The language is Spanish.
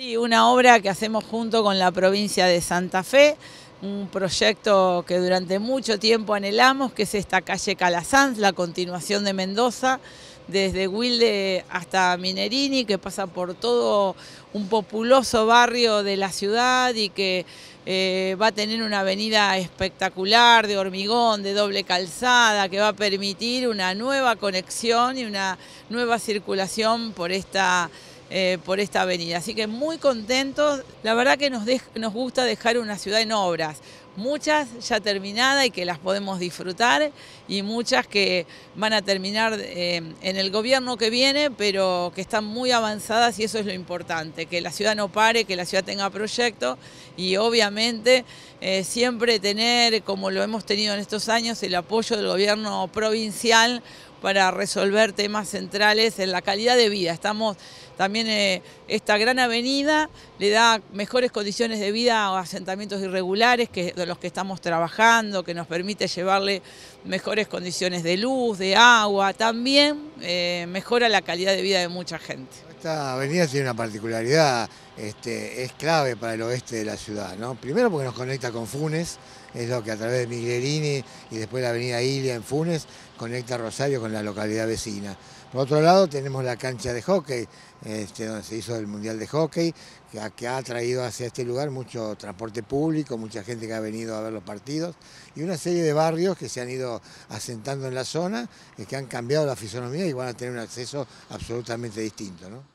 Sí, una obra que hacemos junto con la provincia de Santa Fe, un proyecto que durante mucho tiempo anhelamos, que es esta calle Calasanz, la continuación de Mendoza, desde Wilde hasta Minerini, que pasa por todo un populoso barrio de la ciudad y que eh, va a tener una avenida espectacular de hormigón, de doble calzada, que va a permitir una nueva conexión y una nueva circulación por esta eh, por esta avenida. Así que muy contentos. La verdad que nos, gusta dejar una ciudad en obras. Muchas ya terminadas y que las podemos disfrutar y muchas que van a terminar eh, en el gobierno que viene, pero que están muy avanzadas y eso es lo importante, que la ciudad no pare, que la ciudad tenga proyecto y obviamente eh, siempre tener, como lo hemos tenido en estos años, el apoyo del gobierno provincial para resolver temas centrales en la calidad de vida. Estamos también, eh, esta gran avenida le da mejores condiciones de vida a asentamientos irregulares que, de los que estamos trabajando, que nos permite llevarle mejores condiciones de luz, de agua, también eh, mejora la calidad de vida de mucha gente. Esta avenida tiene una particularidad, este, es clave para el oeste de la ciudad, ¿no? Primero porque nos conecta con Funes, es lo que a través de Miguelini y después la avenida Ilia en Funes conecta Rosario con la localidad vecina. Por otro lado tenemos la cancha de hockey, este, donde se hizo el Mundial de Hockey, que ha, traído hacia este lugar mucho transporte público, mucha gente que ha venido a ver los partidos y una serie de barrios que se han ido asentando en la zona, eh, que han cambiado la fisonomía y van a tener un acceso absolutamente distinto. ¿no?